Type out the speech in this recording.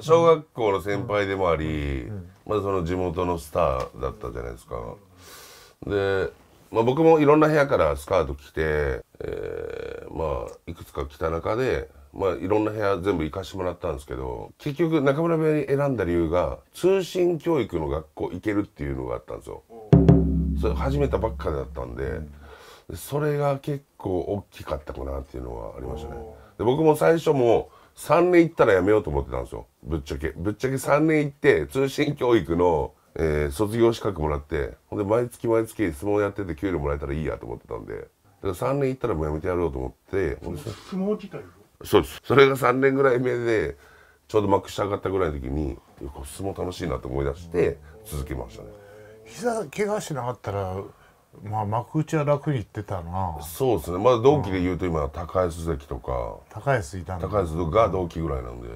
小学校の先輩でもあり、まあ、その地元のスターだったじゃないですか。で、まあ、僕もいろんな部屋からスカート着て、えー、まあいくつか着た中で、まあ、いろんな部屋全部行かしてもらったんですけど結局中村部屋に選んだ理由が通信教育の学校行けるっていうのがあったんですよ。それ始めたばっかだったんでそれが結構大きかったかなっていうのはありましたね。で僕も最初も3年行ったらやめようと思ってたんですよぶっちゃけぶっちゃけ3年行って通信教育の、えー、卒業資格もらってほんで毎月毎月相撲やってて給料もらえたらいいやと思ってたんでだから3年行ったらもうやめてやろうと思って相撲自体そうですそれが3年ぐらい目でちょうど幕下上がったぐらいの時に相撲楽しいなと思い出して続けましたね膝怪我しなかったらまあ幕内は楽にいってたなそうですねまあ同期で言うと今、高安関とか高安いたんだ高安が同期ぐらいなんで